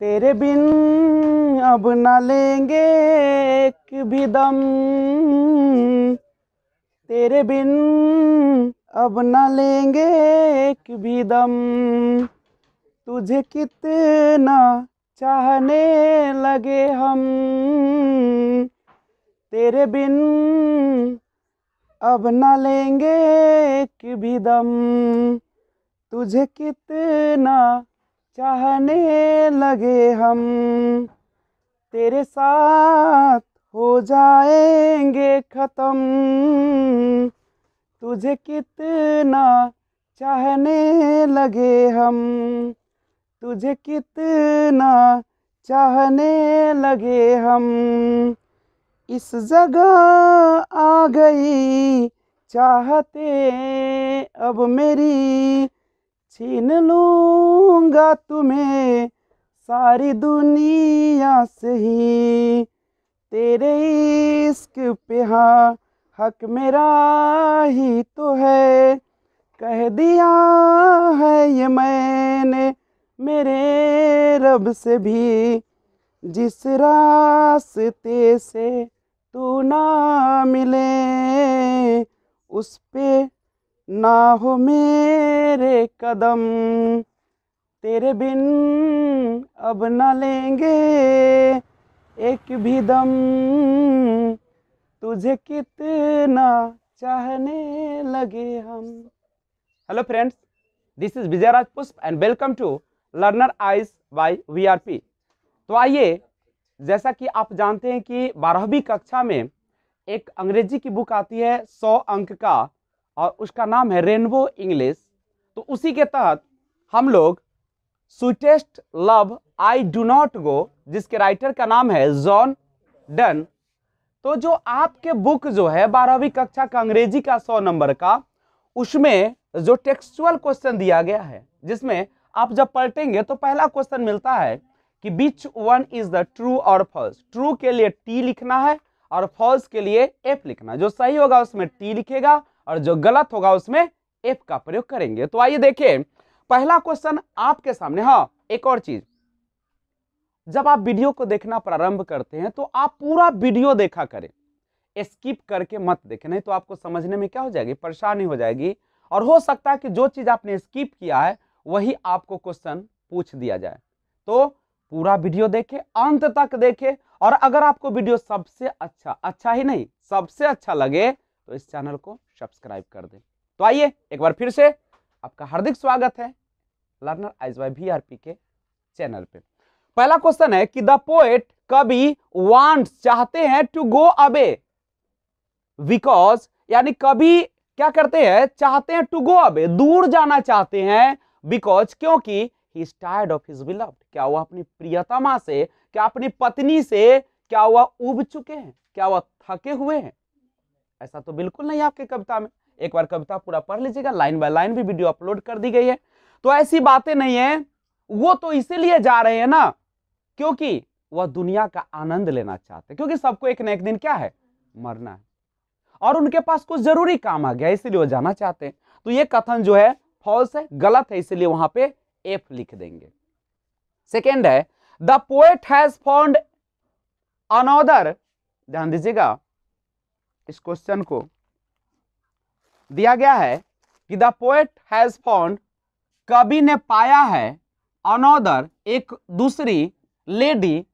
तेरे बिन अब ना लेंगे एक भी दम तेरे बिन अब ना लेंगे एक भी दम तुझे कितना चाहने लगे हम तेरे बिन अब ना लेंगे एक भी दम तुझे कितना चाहने लगे हम तेरे साथ हो जाएंगे ख़त्म तुझे कितना चाहने लगे हम तुझे कितना चाहने लगे हम इस जगह आ गई चाहते अब मेरी छीन लूँगा तुम्हें सारी दुनिया से ही तेरे इश्क पे हाँ हक मेरा ही तो है कह दिया है ये मैंने मेरे रब से भी जिस रास्ते से तू ना मिले उस पे ना हो मेरे कदम तेरे बिन अब न लेंगे एक भी दम तुझे कितना चाहने लगे हम hello friends this is Vijay Raj Pushp and welcome to learner eyes by VRP तो आइए जैसा कि आप जानते हैं कि बारहवीं कक्षा में एक अंग्रेजी की बुक आती है सौ अंक का और उसका नाम है रेनबो इंग्लिश तो उसी के तहत हम लोग sweetest love I do not go जिसके राइटर का नाम है जॉन डन तो जो आपके बुक जो है बारहवीं कक्षा का अंग्रेजी का सौ नंबर का उसमें जो टेक्सचुअल क्वेश्चन दिया गया है जिसमें आप जब पलटेंगे तो पहला क्वेश्चन मिलता है कि which one is the true और फॉल्स ट्रू के लिए टी लिखना है और फॉल्स के लिए एफ लिखना जो सही होगा उसमें टी लिखेगा और जो गलत होगा उसमें एफ का प्रयोग करेंगे तो आइए देखिए पहला क्वेश्चन आपके सामने हाँ एक और चीज जब आप वीडियो को देखना प्रारंभ करते हैं तो आप पूरा वीडियो देखा करें स्किप करके मत देखें नहीं तो आपको समझने में क्या हो जाएगी परेशानी हो जाएगी और हो सकता है कि जो चीज़ आपने स्किप किया है वही आपको क्वेश्चन पूछ दिया जाए तो पूरा वीडियो देखें अंत तक देखें और अगर आपको वीडियो सबसे अच्छा अच्छा ही नहीं सबसे अच्छा लगे तो इस चैनल को सब्सक्राइब कर दें तो आइए एक बार फिर से आपका हार्दिक स्वागत है learner eyes Y V R P के चैनल पे पहला क्वेश्चन है कि द पोएट कवि वांट्स चाहते हैं टू गो अवे बिकॉज यानी कवि क्या करते हैं चाहते हैं टू गो अवे दूर जाना चाहते हैं बिकॉज क्योंकि he is tired of his beloved क्या हुआ अपनी प्रियतमा से क्या अपनी पत्नी से क्या हुआ उब चुके हैं क्या हुआ थके हुए हैं ऐसा तो बिल्कुल नहीं आपके कविता में एक बार कविता पूरा पढ़ लीजिएगा लाइन बाय लाइन भी वीडियो अपलोड कर दी गई है तो ऐसी बातें नहीं है वो तो इसीलिए जा रहे हैं ना क्योंकि वह दुनिया का आनंद लेना चाहते हैं क्योंकि सबको एक न एक दिन क्या है मरना है और उनके पास कुछ जरूरी काम आ गया इसीलिए वो जाना चाहते हैं तो ये कथन जो है फॉल्स है गलत है इसीलिए वहां पे एफ लिख देंगे सेकेंड है the poet has found another ध्यान दीजिएगा इस क्वेश्चन को दिया गया है कि द पोएट हैज फाउंड कवि ने पाया है अनोदर एक दूसरी लेडी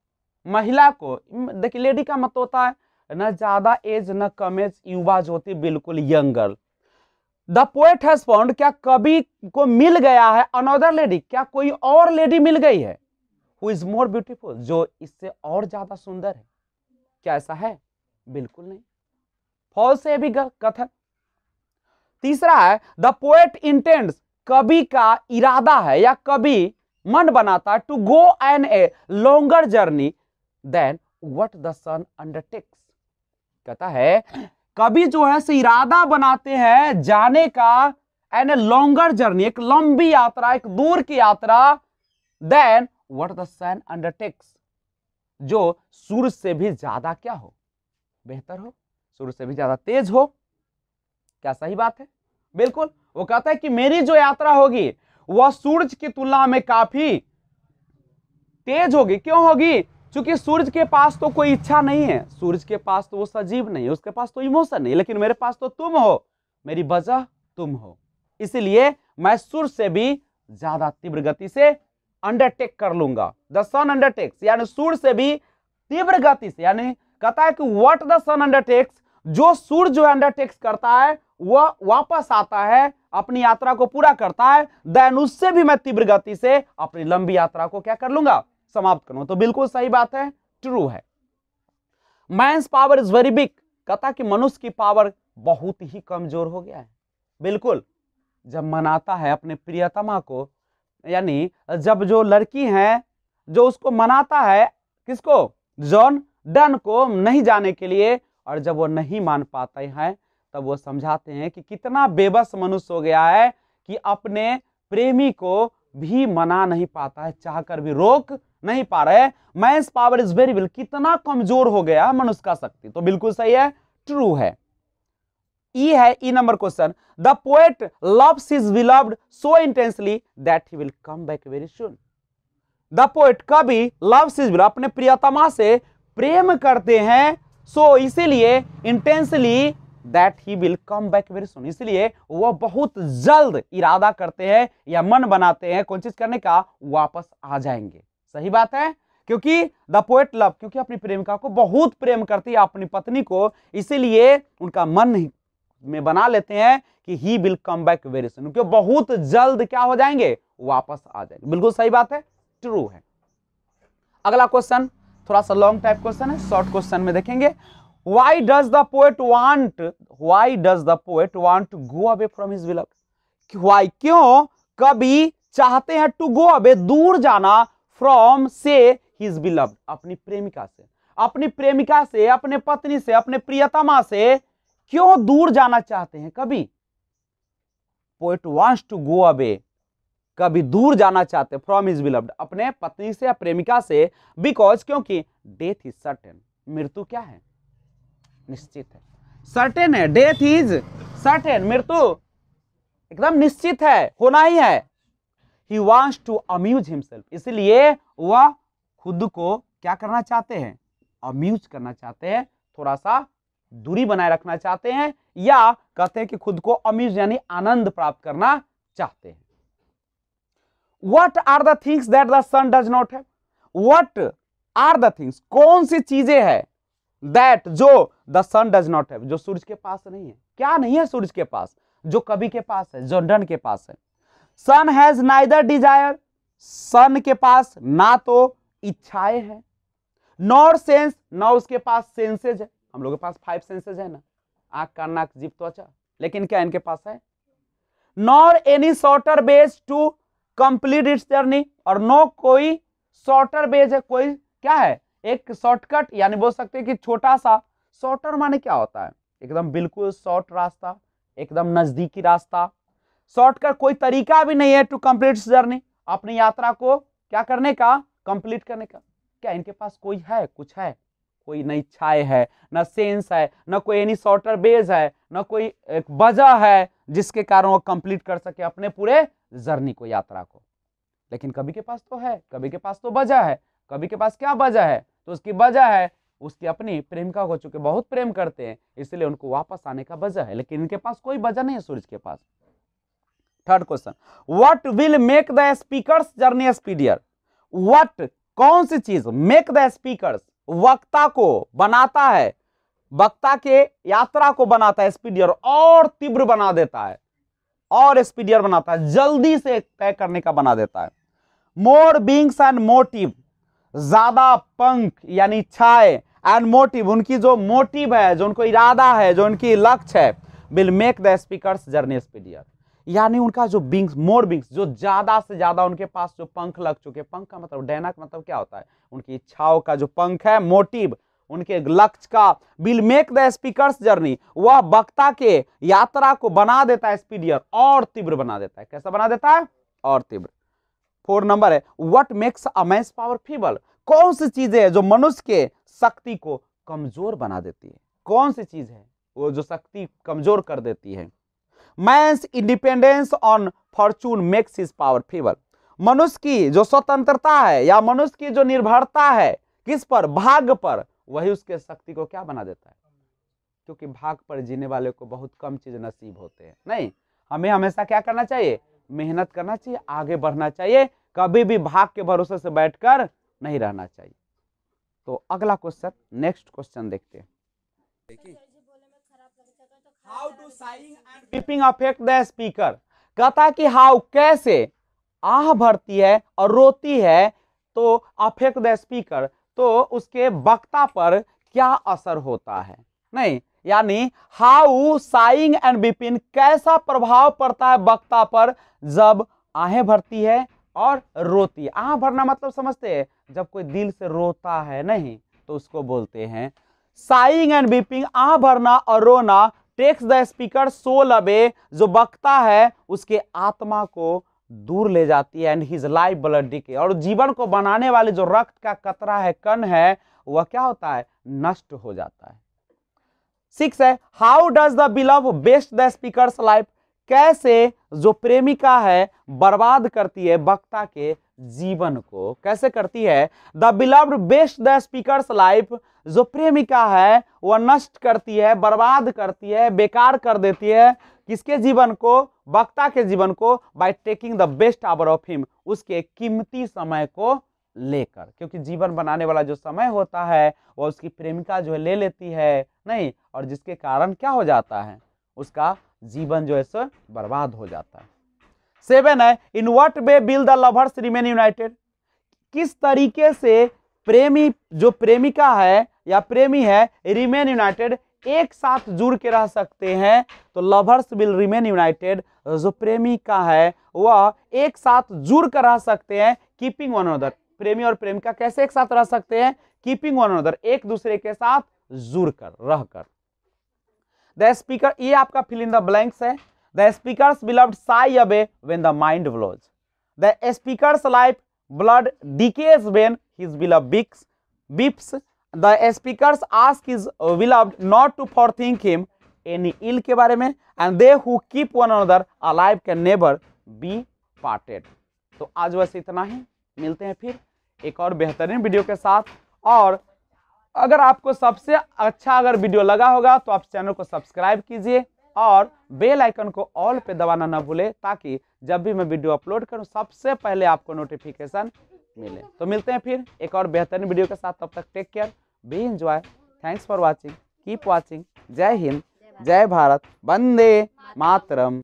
महिला को देखिए लेडी का मत मतलब होता है न ज़्यादा एज न कम एज युवा जो होती बिल्कुल young girl the poet has found क्या कवि को मिल गया है अनोदर लेडी क्या कोई और लेडी मिल गई है हु इज मोर ब्यूटीफुल जो इससे और ज़्यादा सुंदर है क्या ऐसा है बिल्कुल नहीं फॉल्स है भी कथन तीसरा है द पोएट इंटेंड्स कवि का इरादा है या कवि मन बनाता है to go an a longer journey than what the sun undertakes कहता है कवि जो है से इरादा बनाते हैं जाने का एन ए लॉन्गर जर्नी एक लंबी यात्रा एक दूर की यात्रा than what the sun undertakes जो सूर्य से भी ज्यादा क्या हो बेहतर हो सूर्य से भी ज़्यादा तेज हो क्या सही बात है बिल्कुल वो कहता है कि मेरी जो यात्रा होगी वह सूरज की तुलना में काफ़ी तेज होगी क्यों होगी क्योंकि सूरज के पास तो कोई इच्छा नहीं है सूरज के पास तो वो सजीव नहीं है उसके पास तो इमोशन नहीं लेकिन मेरे पास तो तुम हो मेरी वजह तुम हो इसलिए मैं सूर्य से भी ज्यादा तीव्र गति से अंडरटेक कर लूंगा द सन अंडरटेक्स यानी सूर्य से भी तीव्र गति से यानी कहता है कि व्हाट द सन अंडरटेक्स जो सूर्य जो अंडरटेक्स करता है वह वापस आता है अपनी यात्रा को पूरा करता है देन उससे भी मैं तीव्र गति से अपनी लंबी यात्रा को क्या कर लूंगा समाप्त करूंगा तो बिल्कुल सही बात है ट्रू है मैं पावर इज वेरी बिग कहता कि मनुष्य की पावर बहुत ही कमजोर हो गया है बिल्कुल जब मनाता है अपने प्रियतमा को यानी जब जो लड़की है जो उसको मनाता है किसको जॉन डन को नहीं जाने के लिए और जब वो नहीं मान पाते हैं तब वो समझाते हैं कि कितना बेबस मनुष्य हो गया है कि अपने प्रेमी को भी मना नहीं पाता है चाहकर भी रोक नहीं पा रहे man's power is very will कितना कमजोर हो गया मनुष्य का शक्ति तो बिल्कुल सही है ट्रू है ई e है ई number question the poet loves his beloved so intensely that he will come back very soon the poet कभी लव्स इज अपने प्रियतमा से प्रेम करते हैं सो इसीलिए intensely that he will come back very soon इसलिए वह बहुत जल्द इरादा करते हैं या मन बनाते हैं कौन चीज करने का वापस आ जाएंगे सही बात है क्योंकि द पोएट लव क्योंकि अपनी प्रेमिका को बहुत प्रेम करती है अपनी पत्नी को इसीलिए उनका मन में बना लेते हैं कि he will come back very soon क्योंकि बहुत जल्द क्या हो जाएंगे वापस आ जाएंगे बिल्कुल सही बात है ट्रू है अगला क्वेश्चन थोड़ा सा लॉन्ग टाइप क्वेश्चन है शॉर्ट क्वेश्चन में देखेंगे why does the poet want why does the poet want to go away from his beloved why क्यों कभी चाहते हैं टू गो अवे दूर जाना फ्रॉम से हिज बिलव अपनी प्रेमिका से अपनी प्रेमिका से अपने पत्नी से अपने प्रियतमा से क्यों दूर जाना चाहते हैं कभी poet wants to go away कभी दूर जाना चाहते फ्रॉम हिज बिलव्ड अपने पत्नी से या प्रेमिका से बिकॉज क्योंकि डेथ इज सर्टेन मृत्यु क्या है निश्चित है सर्टेन है डेथ इज सर्टेन मृत्यु एकदम निश्चित है होना ही है he wants to amuse himself इसलिए वह खुद को क्या करना चाहते हैं अम्यूज करना चाहते हैं थोड़ा सा दूरी बनाए रखना चाहते हैं या कहते हैं कि खुद को अम्यूज यानी आनंद प्राप्त करना चाहते हैं what are the things that the sun does not have what are the things कौन सी चीजें है दैट जो द सन डज नॉट है जो सूरज के पास नहीं है क्या नहीं है सूरज के पास जो कभी के पास है जो डन के पास है sun has neither desire sun के पास ना तो इच्छाएं हैं नॉर सेंस ना उसके पास सेंसेज है हम लोग के पास फाइव सेंसेज है ना आंख का नाक जीप त्वचा तो अच्छा, लेकिन क्या इनके पास है nor any shorter base to complete its journey और नो कोई शॉर्टर बेज है कोई क्या है एक शॉर्टकट यानी बोल सकते हैं कि छोटा सा शॉर्टर माने क्या होता है एकदम बिल्कुल शॉर्ट रास्ता एकदम नज़दीकी रास्ता शॉर्टकट कोई तरीका भी नहीं है टू कंप्लीट जर्नी अपनी यात्रा को क्या करने का कंप्लीट करने का क्या इनके पास कोई है कुछ है कोई नई इच्छाएं है न सेंस है न कोई एनी शॉर्टर बेज है न कोई एक वजह है जिसके कारण वो कंप्लीट कर सके अपने पूरे जर्नी को यात्रा को लेकिन कभी के पास तो है कभी के पास तो वजह है कभी के पास क्या वजह है तो उसकी वजह है उसकी अपनी प्रेमिका को चुके बहुत प्रेम करते हैं इसलिए उनको वापस आने का वजह है लेकिन इनके पास कोई वजह नहीं है सूरज के पास third question what will make the speaker journey speedier what कौन सी चीज मेक द स्पीकर वक्ता को बनाता है वक्ता के यात्रा को बनाता है स्पीडियर और तीव्र बना देता है और स्पीडियर बनाता है जल्दी से तय करने का बना देता है मोर बींग्स एंड मोटिव ज्यादा पंख यानी छाए एंड मोटिव उनकी जो मोटिव है जो उनको इरादा है जो उनकी लक्ष्य है will make the speaker journey speedier यानी उनका जो बिंग्स मोर बिंग्स जो ज़्यादा से ज़्यादा उनके पास जो पंख लग चुके पंख का मतलब डैना का मतलब क्या होता है उनकी इच्छाओं का जो पंख है मोटिव उनके लक्ष्य का will make the speaker's journey वह वक्ता के यात्रा को बना देता है स्पीडियर और तीव्र बना देता है कैसा बना देता है और तीव्र फोर नंबर है what makes a man's power feeble कौन सी चीजें है जो मनुष्य के शक्ति को कमजोर बना देती है कौन सी चीज है वो जो शक्ति कमजोर कर देती है man's independence on fortune makes his power feeble मनुष्य की जो स्वतंत्रता है या मनुष्य की जो निर्भरता है किस पर भाग पर वही उसके शक्ति को क्या बना देता है क्योंकि भाग पर जीने वाले को बहुत कम चीज़ नसीब होते हैं नहीं हमें हमेशा क्या करना चाहिए मेहनत करना चाहिए आगे बढ़ना चाहिए कभी भी भाग के भरोसे से बैठकर नहीं रहना चाहिए तो अगला क्वेश्चन नेक्स्ट क्वेश्चन देखते हैं अफेक्ट द स्पीकर कहता कि हाउ कैसे आह भरती है और रोती है तो अफेक्ट द स्पीकर तो उसके वक्ता पर क्या असर होता है नहीं यानी हाउ साइंग एंड बिपिन कैसा प्रभाव पड़ता है वक्ता पर जब आहें भरती है और रोती है आह भरना मतलब समझते हैं जब कोई दिल से रोता है नहीं तो उसको बोलते हैं साइंग एंड बीपिंग आह भरना और रोना टेक्स द स्पीकर सोल अबे जो वक्ता है उसके आत्मा को दूर ले जाती है and his life blood decay और जीवन को बनाने वाले जो रक्त का कतरा है कण है वह क्या होता है नष्ट हो जाता है सिक्स है how does the beloved waste the speaker life कैसे जो प्रेमिका है बर्बाद करती है वक्ता के जीवन को कैसे करती है the beloved waste the speaker life जो प्रेमिका है वह नष्ट करती है बर्बाद करती है बेकार कर देती है किसके जीवन को वक्ता के जीवन को by taking the best hour of him उसके कीमती समय को लेकर क्योंकि जीवन बनाने वाला जो समय होता है वह उसकी प्रेमिका जो है ले लेती है नहीं और जिसके कारण क्या हो जाता है उसका जीवन जो है सो बर्बाद हो जाता है सेवन है in what way will the lovers remain united किस तरीके से प्रेमी जो प्रेमिका है या प्रेमी है रिमेन यूनाइटेड एक साथ जुड़ के रह सकते हैं तो लवर्स विल रिमेन यूनाइटेड जो प्रेमी का है वह एक साथ जुड़ कर रह सकते हैं कीपिंग वन अनदर प्रेमी और प्रेमिका कैसे एक साथ रह सकते हैं कीपिंग वन अनदर एक दूसरे के साथ जुड़ कर रहकर द स्पीकर ये आपका फिल इन द ब्लैंक्स है the speaker's beloved sighs away when the mind blows the speaker's life blood decays when his beloved weeps weeps the speaker asks his beloved not to for think him any ill के बारे में and they who keep one another alive can never be parted तो आज बस इतना ही मिलते हैं फिर एक और बेहतरीन वीडियो के साथ और अगर आपको सबसे अच्छा अगर वीडियो लगा होगा तो आप चैनल को सब्सक्राइब कीजिए और बेल आइकन को ऑल पे दबाना ना भूले ताकि जब भी मैं वीडियो अपलोड करूं सबसे पहले आपको नोटिफिकेशन मिले तो मिलते हैं फिर एक और बेहतरीन वीडियो के साथ तब तक take care be enjoy thanks for watching keep watching जय हिंद जय भारत वंदे मातरम